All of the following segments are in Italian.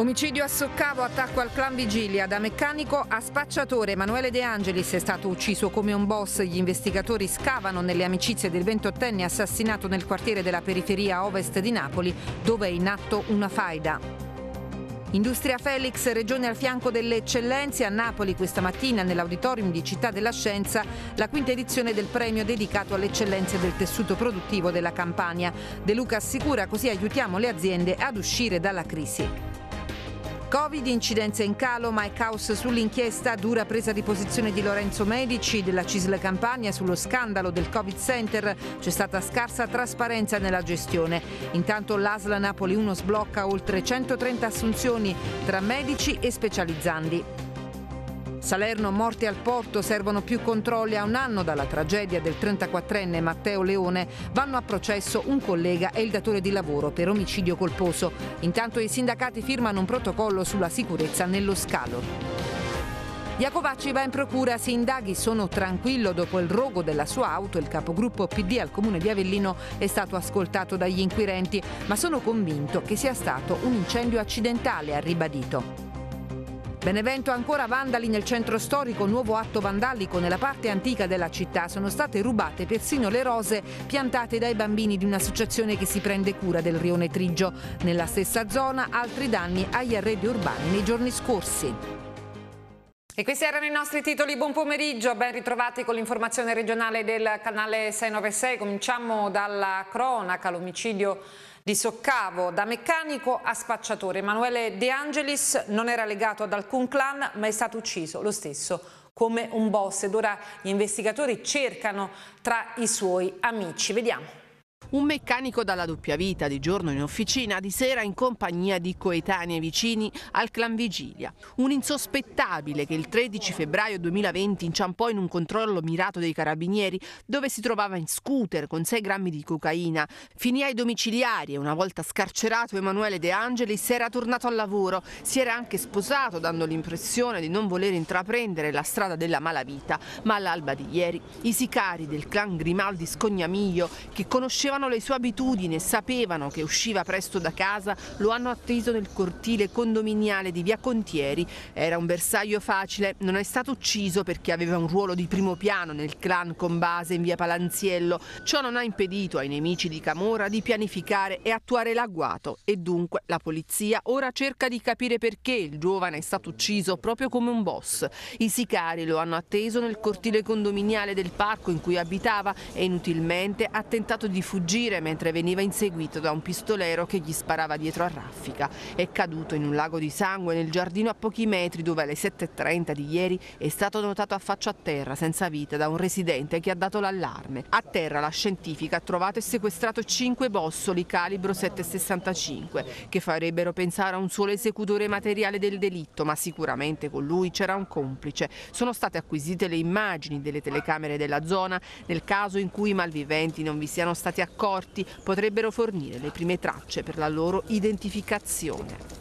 Omicidio a Soccavo, attacco al clan Vigilia, da meccanico a spacciatore. Emanuele De Angelis è stato ucciso come un boss. Gli investigatori scavano nelle amicizie del 28enne assassinato nel quartiere della periferia ovest di Napoli, dove è in atto una faida. Industria Felix, regione al fianco delle eccellenze, a Napoli questa mattina nell'auditorium di Città della Scienza la quinta edizione del premio dedicato alle eccellenze del tessuto produttivo della Campania. De Luca assicura così aiutiamo le aziende ad uscire dalla crisi. Covid, incidenza in calo, ma è caos sull'inchiesta, dura presa di posizione di Lorenzo Medici della CISL Campania sullo scandalo del Covid Center, c'è stata scarsa trasparenza nella gestione. Intanto l'Asla Napoli 1 sblocca oltre 130 assunzioni tra medici e specializzandi. Salerno morte al porto, servono più controlli a un anno dalla tragedia del 34enne Matteo Leone. Vanno a processo un collega e il datore di lavoro per omicidio colposo. Intanto i sindacati firmano un protocollo sulla sicurezza nello scalo. Iacovacci va in procura, si indaghi, sono tranquillo dopo il rogo della sua auto, il capogruppo PD al comune di Avellino è stato ascoltato dagli inquirenti, ma sono convinto che sia stato un incendio accidentale, ha ribadito. Benevento ancora vandali nel centro storico, nuovo atto vandalico nella parte antica della città. Sono state rubate persino le rose piantate dai bambini di un'associazione che si prende cura del rione Trigio. Nella stessa zona altri danni agli arredi urbani nei giorni scorsi. E questi erano i nostri titoli, buon pomeriggio, ben ritrovati con l'informazione regionale del canale 696. Cominciamo dalla cronaca, l'omicidio di soccavo da meccanico a spacciatore. Emanuele De Angelis non era legato ad alcun clan ma è stato ucciso lo stesso come un boss ed ora gli investigatori cercano tra i suoi amici. Vediamo. Un meccanico dalla doppia vita, di giorno in officina, di sera in compagnia di coetanei vicini al clan Vigilia. Un insospettabile che il 13 febbraio 2020 inciampò in un controllo mirato dei carabinieri dove si trovava in scooter con 6 grammi di cocaina. Finì ai domiciliari e una volta scarcerato Emanuele De Angelis era tornato al lavoro. Si era anche sposato dando l'impressione di non voler intraprendere la strada della malavita. Ma all'alba di ieri i sicari del clan Grimaldi Scognamiglio che conoscevano conoscevano le sue abitudini, e sapevano che usciva presto da casa, lo hanno atteso nel cortile condominiale di via Contieri. Era un bersaglio facile, non è stato ucciso perché aveva un ruolo di primo piano nel clan con base in via Palanziello. Ciò non ha impedito ai nemici di Camora di pianificare e attuare l'agguato e dunque la polizia ora cerca di capire perché il giovane è stato ucciso proprio come un boss. I sicari lo hanno atteso nel cortile condominiale del parco in cui abitava e inutilmente ha tentato di fuggire fuggire mentre veniva inseguito da un pistolero che gli sparava dietro a raffica. È caduto in un lago di sangue nel giardino a pochi metri dove alle 7.30 di ieri è stato notato affaccio a terra senza vita da un residente che ha dato l'allarme. A terra la scientifica ha trovato e sequestrato cinque bossoli calibro 7,65 che farebbero pensare a un solo esecutore materiale del delitto ma sicuramente con lui c'era un complice. Sono state acquisite le immagini delle telecamere della zona nel caso in cui i malviventi non vi siano stati accorti accorti potrebbero fornire le prime tracce per la loro identificazione.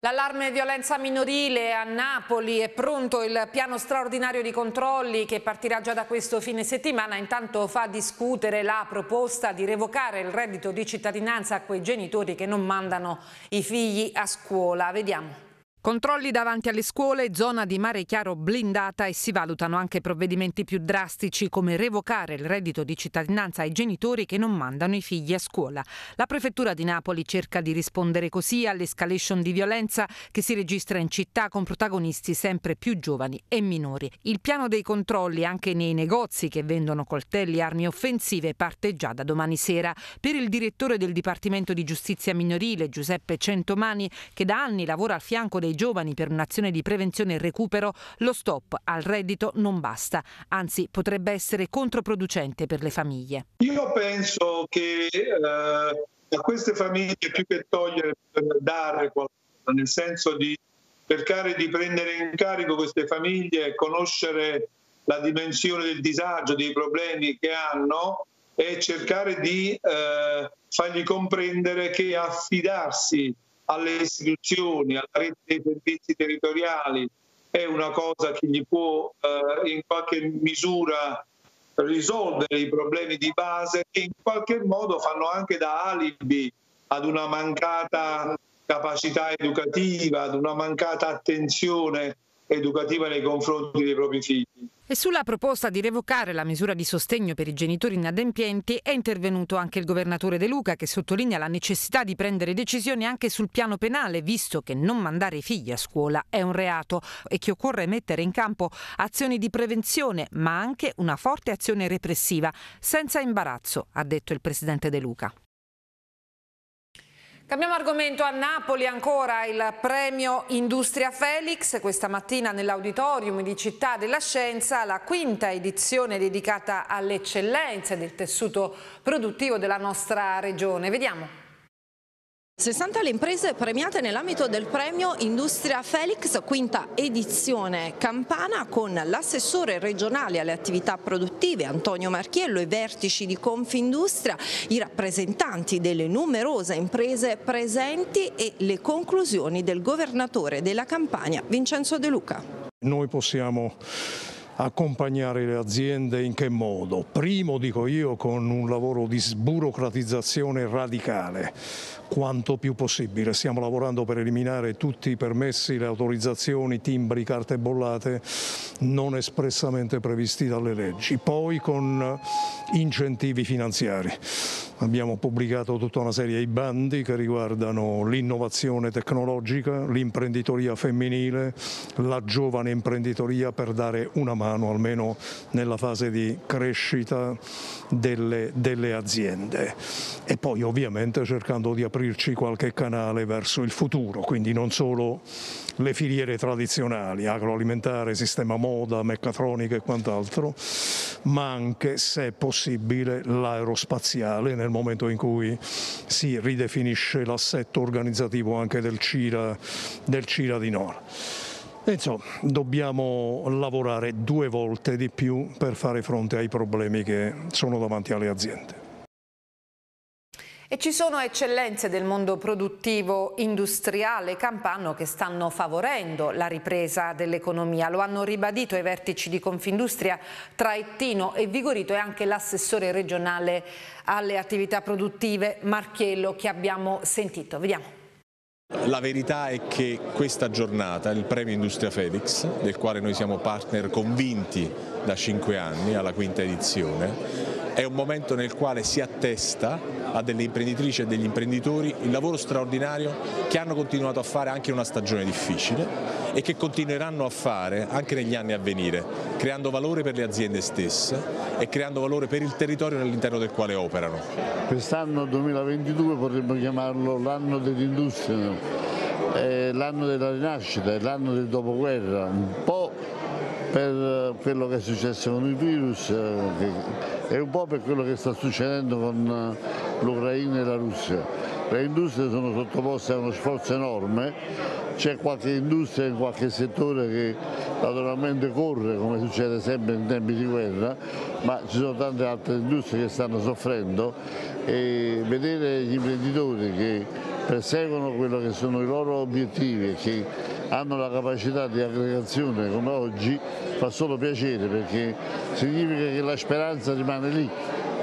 L'allarme violenza minorile a Napoli è pronto il piano straordinario di controlli che partirà già da questo fine settimana. Intanto fa discutere la proposta di revocare il reddito di cittadinanza a quei genitori che non mandano i figli a scuola. Vediamo. Controlli davanti alle scuole, zona di mare chiaro blindata e si valutano anche provvedimenti più drastici come revocare il reddito di cittadinanza ai genitori che non mandano i figli a scuola. La prefettura di Napoli cerca di rispondere così all'escalation di violenza che si registra in città con protagonisti sempre più giovani e minori. Il piano dei controlli anche nei negozi che vendono coltelli e armi offensive parte già da domani sera. Per il direttore del Dipartimento di Giustizia Minorile Giuseppe Centomani, che da anni lavora al fianco dei dei giovani per un'azione di prevenzione e recupero, lo stop al reddito non basta, anzi potrebbe essere controproducente per le famiglie. Io penso che eh, a queste famiglie più che togliere dare qualcosa, nel senso di cercare di prendere in carico queste famiglie, conoscere la dimensione del disagio, dei problemi che hanno e cercare di eh, fargli comprendere che affidarsi alle istituzioni, alla rete dei servizi territoriali, è una cosa che gli può eh, in qualche misura risolvere i problemi di base che in qualche modo fanno anche da alibi ad una mancata capacità educativa, ad una mancata attenzione educativa nei confronti dei propri figli. E sulla proposta di revocare la misura di sostegno per i genitori inadempienti è intervenuto anche il governatore De Luca che sottolinea la necessità di prendere decisioni anche sul piano penale, visto che non mandare i figli a scuola è un reato e che occorre mettere in campo azioni di prevenzione, ma anche una forte azione repressiva, senza imbarazzo, ha detto il presidente De Luca. Cambiamo argomento a Napoli ancora il premio Industria Felix, questa mattina nell'auditorium di Città della Scienza la quinta edizione dedicata alle eccellenze del tessuto produttivo della nostra regione. Vediamo. 60 le imprese premiate nell'ambito del premio Industria Felix, quinta edizione campana, con l'assessore regionale alle attività produttive Antonio Marchiello, i vertici di Confindustria, i rappresentanti delle numerose imprese presenti e le conclusioni del governatore della campagna Vincenzo De Luca. Noi possiamo accompagnare le aziende in che modo? Primo, dico io, con un lavoro di sburocratizzazione radicale, quanto più possibile. Stiamo lavorando per eliminare tutti i permessi, le autorizzazioni, timbri, carte bollate non espressamente previsti dalle leggi. Poi con incentivi finanziari. Abbiamo pubblicato tutta una serie di bandi che riguardano l'innovazione tecnologica, l'imprenditoria femminile, la giovane imprenditoria per dare una mano almeno nella fase di crescita delle, delle aziende. E poi ovviamente cercando di aprire aprirci qualche canale verso il futuro, quindi non solo le filiere tradizionali, agroalimentare, sistema moda, meccatronica e quant'altro, ma anche, se possibile, l'aerospaziale nel momento in cui si ridefinisce l'assetto organizzativo anche del CIRA, del CIRA di Nora. Insomma, dobbiamo lavorare due volte di più per fare fronte ai problemi che sono davanti alle aziende. E ci sono eccellenze del mondo produttivo industriale campano che stanno favorendo la ripresa dell'economia. Lo hanno ribadito i vertici di Confindustria Traettino e Vigorito e anche l'assessore regionale alle attività produttive Marchiello che abbiamo sentito. Vediamo. La verità è che questa giornata, il premio Industria Felix, del quale noi siamo partner convinti da cinque anni alla quinta edizione, è un momento nel quale si attesta a delle imprenditrici e degli imprenditori il lavoro straordinario che hanno continuato a fare anche in una stagione difficile e che continueranno a fare anche negli anni a venire, creando valore per le aziende stesse e creando valore per il territorio all'interno del quale operano. Quest'anno 2022 potremmo chiamarlo l'anno dell'industria, eh, l'anno della rinascita, l'anno del dopoguerra, un po' per quello che è successo con il virus eh, e un po' per quello che sta succedendo con eh, l'Ucraina e la Russia. Le industrie sono sottoposte a uno sforzo enorme, c'è qualche industria in qualche settore che naturalmente corre come succede sempre in tempi di guerra, ma ci sono tante altre industrie che stanno soffrendo e vedere gli imprenditori che perseguono quello che sono i loro obiettivi e che hanno la capacità di aggregazione come oggi fa solo piacere perché significa che la speranza rimane lì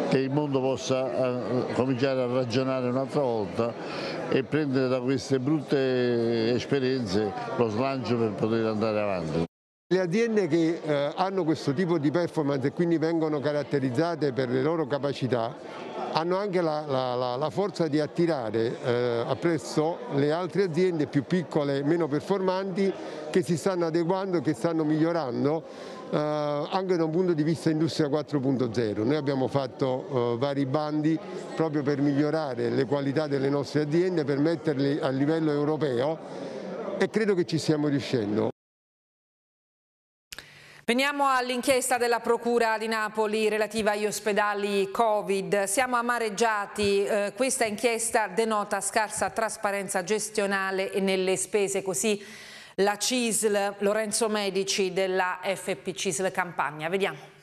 che il mondo possa eh, cominciare a ragionare un'altra volta e prendere da queste brutte esperienze lo slancio per poter andare avanti. Le aziende che eh, hanno questo tipo di performance e quindi vengono caratterizzate per le loro capacità hanno anche la, la, la forza di attirare eh, appresso le altre aziende più piccole, meno performanti, che si stanno adeguando, che stanno migliorando eh, anche da un punto di vista industria 4.0. Noi abbiamo fatto eh, vari bandi proprio per migliorare le qualità delle nostre aziende, per metterle a livello europeo e credo che ci stiamo riuscendo. Veniamo all'inchiesta della Procura di Napoli relativa agli ospedali Covid. Siamo amareggiati, eh, questa inchiesta denota scarsa trasparenza gestionale e nelle spese, così la CISL Lorenzo Medici della FP CISL Campania. Vediamo.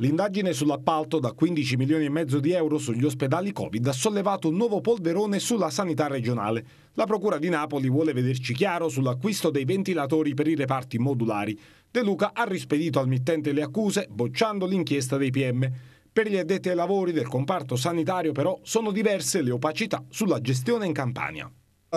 L'indagine sull'appalto da 15 milioni e mezzo di euro sugli ospedali Covid ha sollevato un nuovo polverone sulla sanità regionale. La Procura di Napoli vuole vederci chiaro sull'acquisto dei ventilatori per i reparti modulari. De Luca ha rispedito al mittente le accuse, bocciando l'inchiesta dei PM. Per gli addetti ai lavori del comparto sanitario però sono diverse le opacità sulla gestione in Campania.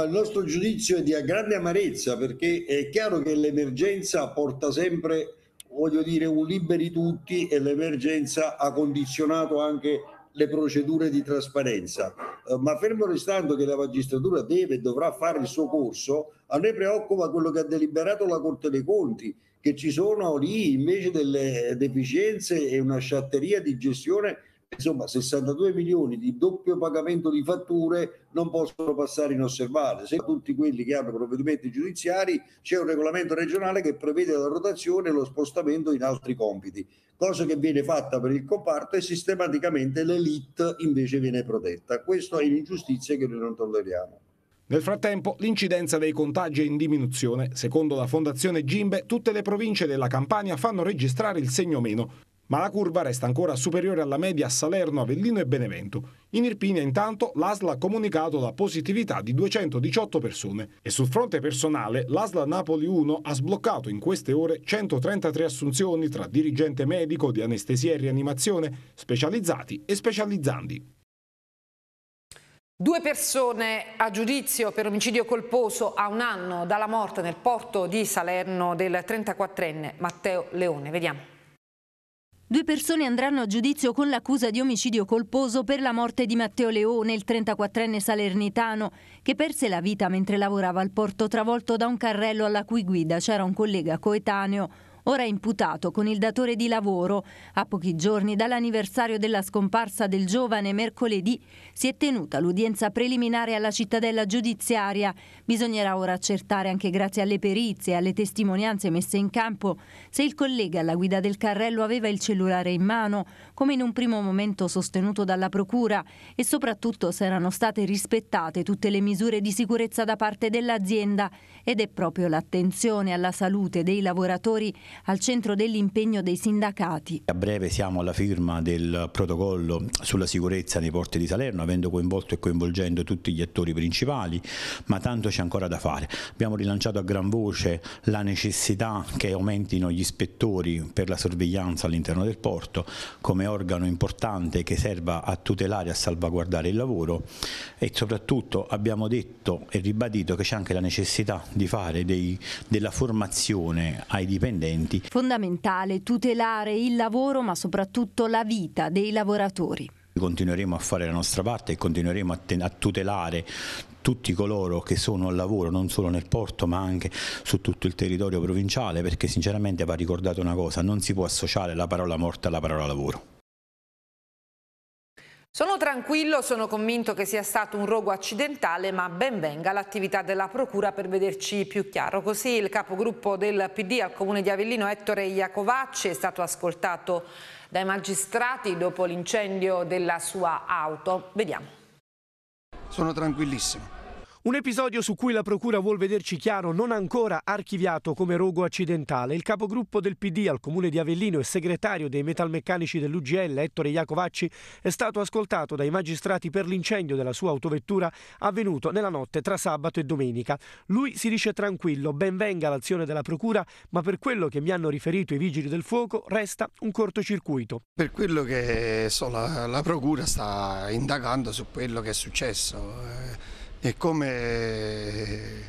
Il nostro giudizio è di grande amarezza perché è chiaro che l'emergenza porta sempre voglio dire, un liberi tutti e l'emergenza ha condizionato anche le procedure di trasparenza. Eh, ma fermo restando che la magistratura deve e dovrà fare il suo corso, a noi preoccupa quello che ha deliberato la Corte dei Conti, che ci sono lì invece delle deficienze e una sciatteria di gestione insomma 62 milioni di doppio pagamento di fatture non possono passare inosservate. Se tutti quelli che hanno provvedimenti giudiziari c'è un regolamento regionale che prevede la rotazione e lo spostamento in altri compiti, cosa che viene fatta per il comparto e sistematicamente l'elite invece viene protetta. Questa è un'ingiustizia che noi non tolleriamo. Nel frattempo l'incidenza dei contagi è in diminuzione. Secondo la Fondazione Gimbe, tutte le province della Campania fanno registrare il segno meno ma la curva resta ancora superiore alla media a Salerno, Avellino e Benevento. In Irpinia intanto l'ASL ha comunicato la positività di 218 persone e sul fronte personale l'ASL Napoli 1 ha sbloccato in queste ore 133 assunzioni tra dirigente medico di anestesia e rianimazione, specializzati e specializzandi. Due persone a giudizio per omicidio colposo a un anno dalla morte nel porto di Salerno del 34enne Matteo Leone. Vediamo. Due persone andranno a giudizio con l'accusa di omicidio colposo per la morte di Matteo Leone, il 34enne salernitano, che perse la vita mentre lavorava al porto travolto da un carrello alla cui guida c'era un collega coetaneo ora imputato con il datore di lavoro. A pochi giorni dall'anniversario della scomparsa del giovane mercoledì si è tenuta l'udienza preliminare alla cittadella giudiziaria. Bisognerà ora accertare anche grazie alle perizie e alle testimonianze messe in campo se il collega alla guida del carrello aveva il cellulare in mano come in un primo momento sostenuto dalla Procura, e soprattutto se erano state rispettate tutte le misure di sicurezza da parte dell'azienda ed è proprio l'attenzione alla salute dei lavoratori al centro dell'impegno dei sindacati. A breve siamo alla firma del protocollo sulla sicurezza nei porti di Salerno, avendo coinvolto e coinvolgendo tutti gli attori principali, ma tanto c'è ancora da fare. Abbiamo rilanciato a gran voce la necessità che aumentino gli ispettori per la sorveglianza all'interno del porto, come organo importante che serva a tutelare e a salvaguardare il lavoro e soprattutto abbiamo detto e ribadito che c'è anche la necessità di fare dei, della formazione ai dipendenti. Fondamentale tutelare il lavoro ma soprattutto la vita dei lavoratori continueremo a fare la nostra parte e continueremo a, a, tutelare tutti coloro che sono al lavoro non solo nel porto ma anche su tutto il territorio provinciale perché sinceramente va ricordata una cosa, non si può associare la parola morta alla parola lavoro. Sono tranquillo, sono convinto che sia stato un rogo accidentale, ma ben venga l'attività della Procura per vederci più chiaro. Così il capogruppo del PD al Comune di Avellino, Ettore Iacovacci, è stato ascoltato dai magistrati dopo l'incendio della sua auto. Vediamo. Sono tranquillissimo un episodio su cui la Procura vuol vederci chiaro, non ancora archiviato come rogo accidentale. Il capogruppo del PD al comune di Avellino e segretario dei metalmeccanici dell'UGL, Ettore Iacovacci, è stato ascoltato dai magistrati per l'incendio della sua autovettura avvenuto nella notte tra sabato e domenica. Lui si dice tranquillo, ben venga l'azione della Procura, ma per quello che mi hanno riferito i vigili del fuoco resta un cortocircuito. Per quello che so, la, la Procura sta indagando su quello che è successo. Eh e come, eh,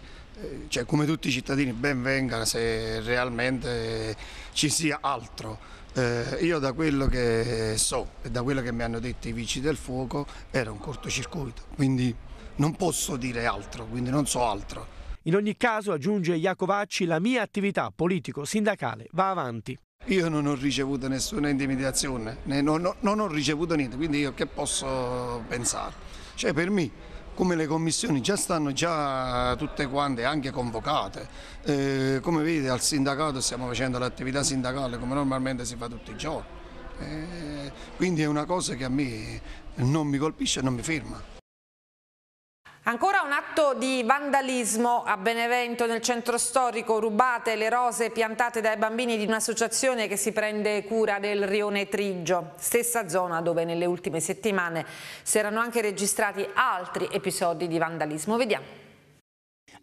cioè, come tutti i cittadini ben vengano se realmente ci sia altro. Eh, io da quello che so e da quello che mi hanno detto i vici del fuoco era un cortocircuito, quindi non posso dire altro, quindi non so altro. In ogni caso, aggiunge Iacovacci, la mia attività politico-sindacale va avanti. Io non ho ricevuto nessuna intimidazione, non, ho ricevuto niente, quindi io che posso pensare? Cioè per me come le commissioni già stanno già tutte quante anche convocate, eh, come vedete al sindacato stiamo facendo l'attività sindacale come normalmente si fa tutti i giorni, eh, quindi è una cosa che a me non mi colpisce e non mi ferma. Ancora un atto di vandalismo a Benevento nel centro storico, rubate le rose piantate dai bambini di un'associazione che si prende cura del rione Triggio, stessa zona dove nelle ultime settimane si erano anche registrati altri episodi di vandalismo. Vediamo.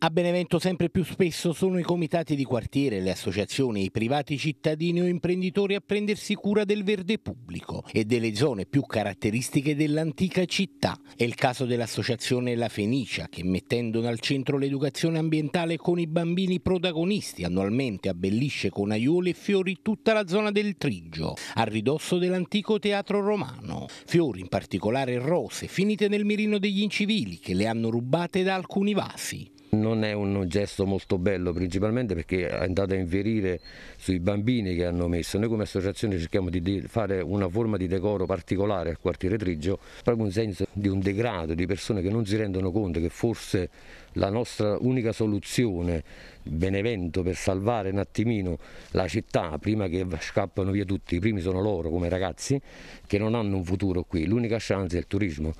A Benevento sempre più spesso sono i comitati di quartiere, le associazioni, i privati cittadini o imprenditori a prendersi cura del verde pubblico e delle zone più caratteristiche dell'antica città. È il caso dell'associazione La Fenicia che mettendo al centro l'educazione ambientale con i bambini protagonisti annualmente abbellisce con aiuole e fiori tutta la zona del Trigio, a ridosso dell'antico teatro romano. Fiori in particolare rose finite nel mirino degli incivili che le hanno rubate da alcuni vasi non è un gesto molto bello principalmente perché è andato a inverire sui bambini che hanno messo. Noi come associazione cerchiamo di fare una forma di decoro particolare al quartiere Trigio, proprio un senso di un degrado, di persone che non si rendono conto che forse la nostra unica soluzione, Benevento, per salvare un attimino la città prima che scappano via tutti, i primi sono loro come ragazzi che non hanno un futuro qui, l'unica chance è il turismo.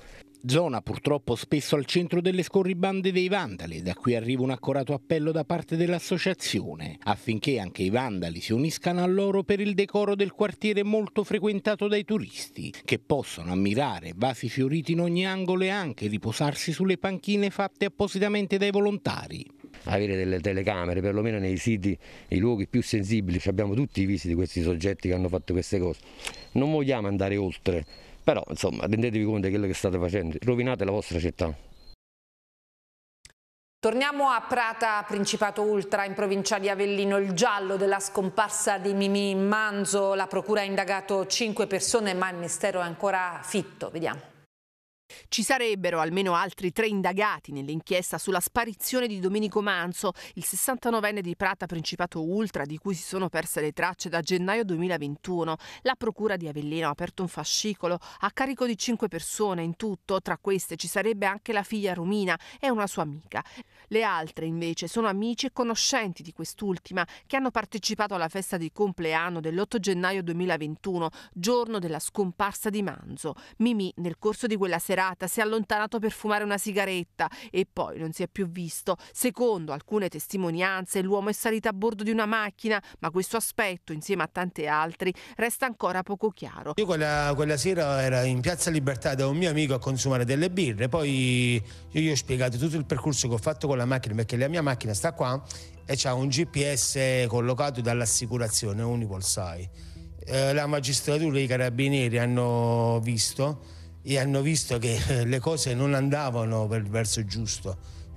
Zona purtroppo spesso al centro delle scorribande dei vandali, da qui arriva un accorato appello da parte dell'associazione affinché anche i vandali si uniscano a loro per il decoro del quartiere molto frequentato dai turisti, che possono ammirare vasi fioriti in ogni angolo e anche riposarsi sulle panchine fatte appositamente dai volontari avere delle telecamere, perlomeno nei siti, i luoghi più sensibili, abbiamo tutti i visi di questi soggetti che hanno fatto queste cose. Non vogliamo andare oltre, però insomma rendetevi conto di quello che state facendo, rovinate la vostra città. Torniamo a Prata, Principato Ultra, in provincia di Avellino, il giallo della scomparsa di Mimì Manzo. La procura ha indagato cinque persone, ma il mistero è ancora fitto. Vediamo. Ci sarebbero almeno altri tre indagati nell'inchiesta sulla sparizione di Domenico Manzo, il 69enne di Prata Principato Ultra di cui si sono perse le tracce da gennaio 2021. La procura di Avellino ha aperto un fascicolo a carico di cinque persone in tutto, tra queste ci sarebbe anche la figlia Romina e una sua amica. Le altre invece sono amici e conoscenti di quest'ultima che hanno partecipato alla festa di compleanno dell'8 gennaio 2021, giorno della scomparsa di Manzo. Mimì nel corso di quella serata Bennett si è allontanato per fumare una sigaretta e poi non si è più visto. Secondo alcune testimonianze, l'uomo è salito a bordo di una macchina, ma questo aspetto, insieme a tanti altri, resta ancora poco chiaro. Io quella, quella sera ero in Piazza Libertà da un mio amico a consumare delle birre, poi io gli ho spiegato tutto il percorso che ho fatto con la macchina, perché la mia macchina sta qua e c'ha un GPS collocato dall'assicurazione Unipolsai. Eh, la magistratura e i carabinieri hanno visto e hanno visto che eh, le cose non andavano per il verso giusto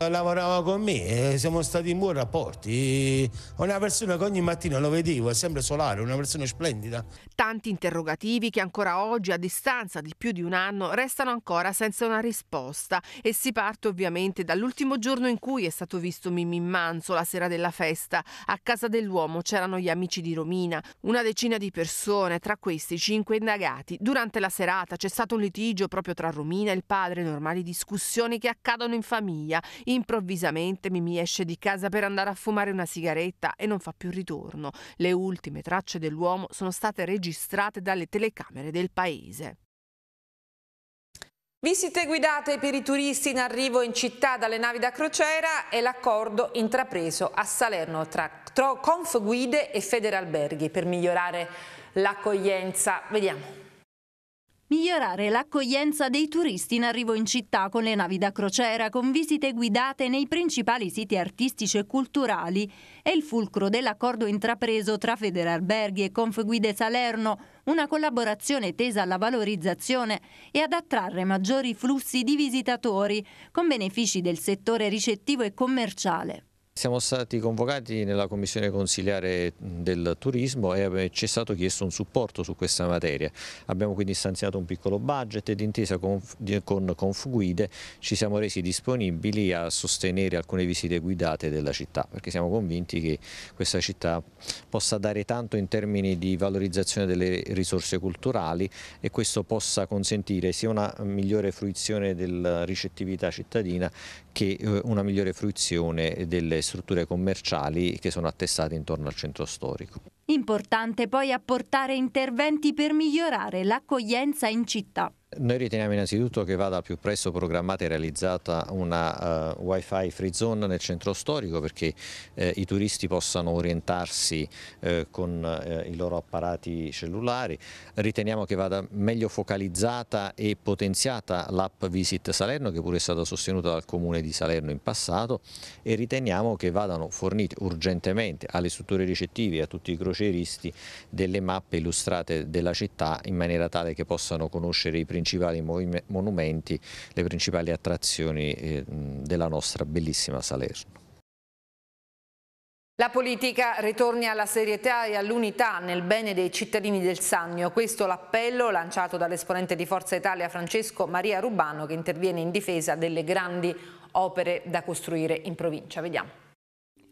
Lavorava con me e siamo stati in buoni rapporti. Una persona che ogni mattina lo vedevo, è sempre solare, una persona splendida. Tanti interrogativi che ancora oggi, a distanza di più di un anno, restano ancora senza una risposta. E si parte ovviamente dall'ultimo giorno in cui è stato visto Mimmi Manzo, la sera della festa. A casa dell'uomo c'erano gli amici di Romina, una decina di persone, tra questi cinque indagati. Durante la serata c'è stato un litigio proprio tra Romina e il padre, normali discussioni che accadono in famiglia. I Improvvisamente Mimi esce di casa per andare a fumare una sigaretta e non fa più ritorno. Le ultime tracce dell'uomo sono state registrate dalle telecamere del paese. Visite guidate per i turisti in arrivo in città dalle navi da crociera e l'accordo intrapreso a Salerno tra Conf Guide e Federalberghi per migliorare l'accoglienza. Vediamo. Migliorare l'accoglienza dei turisti in arrivo in città con le navi da crociera, con visite guidate nei principali siti artistici e culturali è il fulcro dell'accordo intrapreso tra Federalberghi e Confguide Salerno, una collaborazione tesa alla valorizzazione e ad attrarre maggiori flussi di visitatori, con benefici del settore ricettivo e commerciale. Siamo stati convocati nella Commissione Consiliare del Turismo e ci è stato chiesto un supporto su questa materia. Abbiamo quindi stanziato un piccolo budget ed intesa con, con Confuguide ci siamo resi disponibili a sostenere alcune visite guidate della città perché siamo convinti che questa città possa dare tanto in termini di valorizzazione delle risorse culturali e questo possa consentire sia una migliore fruizione della ricettività cittadina che eh, una migliore fruizione delle strutture commerciali che sono attestate intorno al centro storico. Importante poi apportare interventi per migliorare l'accoglienza in città. Noi riteniamo innanzitutto che vada al più presto programmata e realizzata una uh, wifi free zone nel centro storico perché eh, i turisti possano orientarsi eh, con eh, i loro apparati cellulari. Riteniamo che vada meglio focalizzata e potenziata l'app Visit Salerno che pure è stata sostenuta dal comune di Salerno in passato e riteniamo che vadano fornite urgentemente alle strutture ricettive e a tutti i crociati croceristi delle mappe illustrate della città in maniera tale che possano conoscere i principali monumenti, le principali attrazioni eh, della nostra bellissima Salerno. La politica ritorni alla serietà e all'unità nel bene dei cittadini del Sannio. Questo l'appello lanciato dall'esponente di Forza Italia Francesco Maria Rubano che interviene in difesa delle grandi opere da costruire in provincia. Vediamo.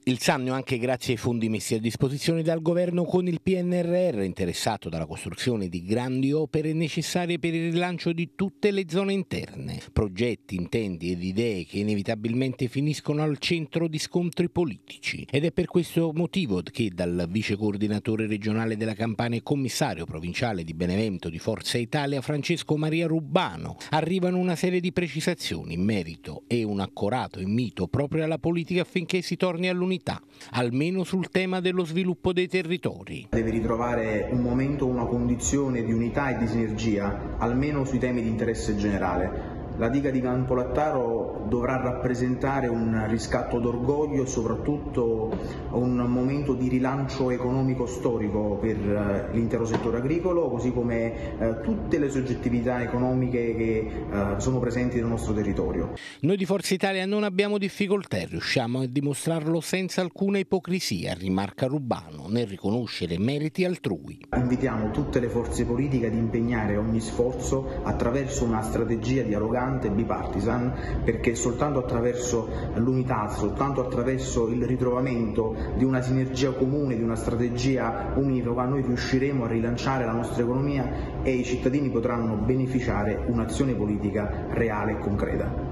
Il Sannio anche grazie ai fondi messi a disposizione dal governo con il PNRR interessato dalla costruzione di grandi opere necessarie per il rilancio di tutte le zone interne, progetti, intenti ed idee che inevitabilmente finiscono al centro di scontri politici ed è per questo motivo che dal vice coordinatore regionale della Campania e commissario provinciale di Benevento di Forza Italia Francesco Maria Rubano arrivano una serie di precisazioni in merito e un accorato invito proprio alla politica affinché si torni all'università comunità, almeno sul tema dello sviluppo dei territori. Deve ritrovare un momento, una condizione di unità e di sinergia, almeno sui temi di interesse generale. La diga di Campolattaro dovrà rappresentare un riscatto d'orgoglio e soprattutto un momento di rilancio economico storico per eh, l'intero settore agricolo, così come eh, tutte le soggettività economiche che eh, sono presenti nel nostro territorio. Noi di Forza Italia non abbiamo difficoltà, e riusciamo a dimostrarlo senza alcuna ipocrisia, rimarca Rubano, nel riconoscere meriti altrui. Invitiamo tutte le forze politiche ad impegnare ogni sforzo attraverso una strategia dialogante importante e bipartisan perché soltanto attraverso l'unità, soltanto attraverso il ritrovamento di una sinergia comune, di una strategia univoca, noi riusciremo a rilanciare la nostra economia e i cittadini potranno beneficiare un'azione politica reale e concreta.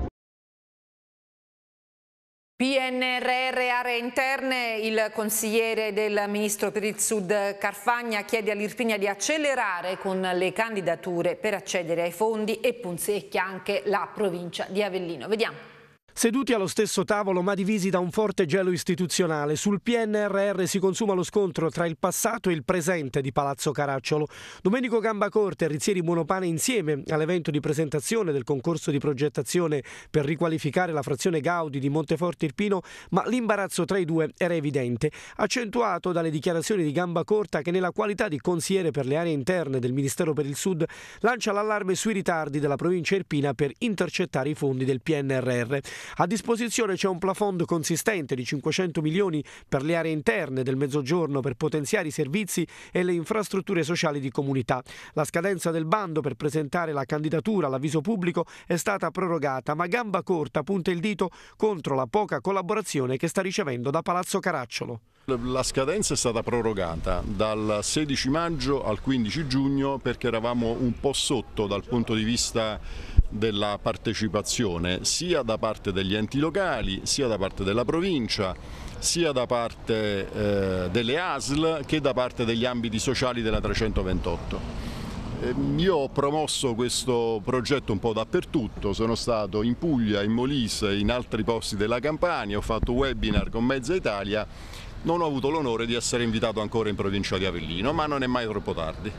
PNRR aree interne, il consigliere del ministro per il Sud Carfagna chiede all'Irpinia di accelerare con le candidature per accedere ai fondi e punzecchia anche la provincia di Avellino. Vediamo. Seduti allo stesso tavolo ma divisi da un forte gelo istituzionale, sul PNRR si consuma lo scontro tra il passato e il presente di Palazzo Caracciolo. Domenico Gambacorte e Rizzieri Buonopane insieme all'evento di presentazione del concorso di progettazione per riqualificare la frazione Gaudi di Monteforte Irpino, ma l'imbarazzo tra i due era evidente, accentuato dalle dichiarazioni di Gambacorta che nella qualità di consigliere per le aree interne del Ministero per il Sud lancia l'allarme sui ritardi della provincia irpina per intercettare i fondi del PNRR. A disposizione c'è un plafond consistente di 500 milioni per le aree interne del Mezzogiorno per potenziare i servizi e le infrastrutture sociali di comunità. La scadenza del bando per presentare la candidatura all'avviso pubblico è stata prorogata, ma gamba corta punta il dito contro la poca collaborazione che sta ricevendo da Palazzo Caracciolo. La scadenza è stata prorogata dal 16 maggio al 15 giugno perché eravamo un po' sotto dal punto di vista della partecipazione sia da parte degli enti locali sia da parte della provincia sia da parte eh, delle ASL che da parte degli ambiti sociali della 328. Ehm, io ho promosso questo progetto un po' dappertutto, sono stato in Puglia, in Molise, in altri posti della Campania, ho fatto webinar con Mezza Italia non ho avuto l'onore di essere invitato ancora in provincia di Avellino, ma non è mai troppo tardi.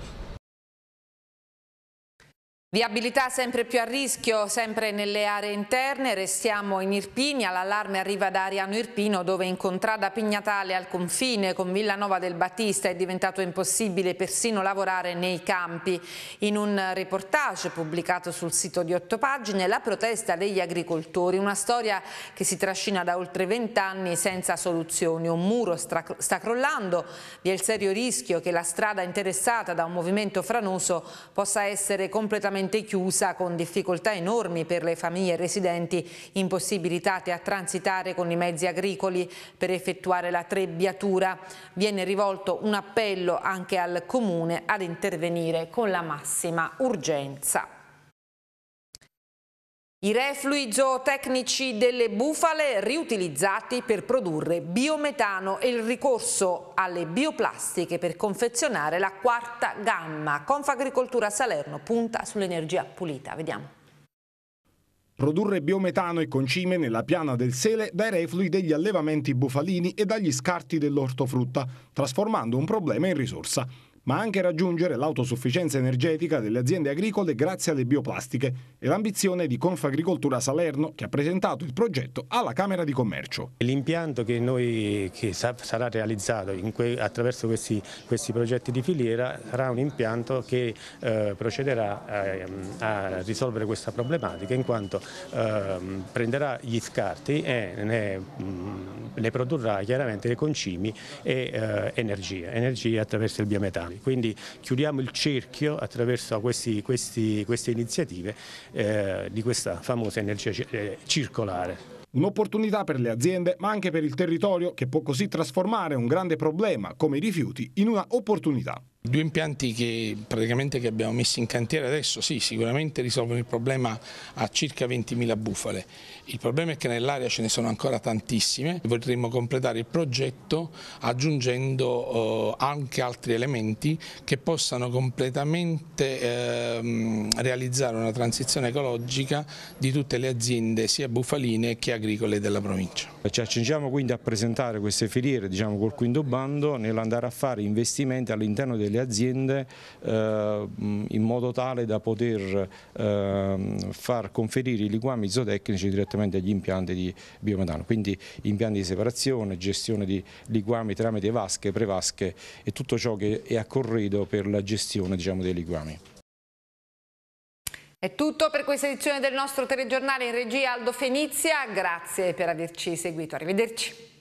Viabilità sempre più a rischio, sempre nelle aree interne, restiamo in Irpinia, l'allarme arriva da Ariano Irpino dove in contrada Pignatale al confine con Villanova del Battista è diventato impossibile persino lavorare nei campi. In un reportage pubblicato sul sito di otto pagine, la protesta degli agricoltori, una storia che si trascina da oltre vent'anni senza soluzioni. Un muro sta crollando, vi è il serio rischio che la strada interessata da un movimento franoso possa essere completamente completamente chiusa con difficoltà enormi per le famiglie residenti impossibilitate a transitare con i mezzi agricoli per effettuare la trebbiatura. Viene rivolto un appello anche al Comune ad intervenire con la massima urgenza. I reflui zootecnici delle bufale riutilizzati per produrre biometano e il ricorso alle bioplastiche per confezionare la quarta gamma. Confagricoltura Salerno punta sull'energia pulita. Vediamo. Produrre biometano e concime nella piana del sele dai reflui degli allevamenti bufalini e dagli scarti dell'ortofrutta, trasformando un problema in risorsa ma anche raggiungere l'autosufficienza energetica delle aziende agricole grazie alle bioplastiche e l'ambizione di Confagricoltura Salerno che ha presentato il progetto alla Camera di Commercio. L'impianto che, che sarà realizzato que, attraverso questi, questi, progetti di filiera sarà un impianto che eh, procederà a, ehm, a, risolvere questa problematica in quanto eh, prenderà gli scarti e ne, mh, mm, produrrà chiaramente le concimi e eh, energia, energia attraverso il biometano italiani. Quindi chiudiamo il cerchio attraverso questi, questi, queste iniziative eh, di questa famosa energia eh, circolare. Un'opportunità per le aziende, ma anche per il territorio, che può così trasformare un grande problema come i rifiuti in una opportunità. Due impianti che, che abbiamo messo in cantiere adesso, sì, sicuramente risolvono il problema a circa 20.000 bufale. Il problema è che nell'area ce ne sono ancora tantissime. e Vorremmo completare il progetto aggiungendo eh, anche altri elementi che possano completamente eh, realizzare una transizione ecologica di tutte le aziende, sia bufaline che agricole della provincia. Ci accingiamo quindi a presentare queste filiere diciamo, col quinto bando nell'andare a fare investimenti all'interno del delle aziende eh, in modo tale da poter eh, far conferire i liquami zootecnici direttamente agli impianti di biometano, quindi impianti di separazione, gestione di liquami tramite vasche, prevasche e tutto ciò che è a corredo per la gestione diciamo, dei liquami. È tutto per questa edizione del nostro telegiornale in regia Aldo Fenizia, grazie per averci seguito, arrivederci.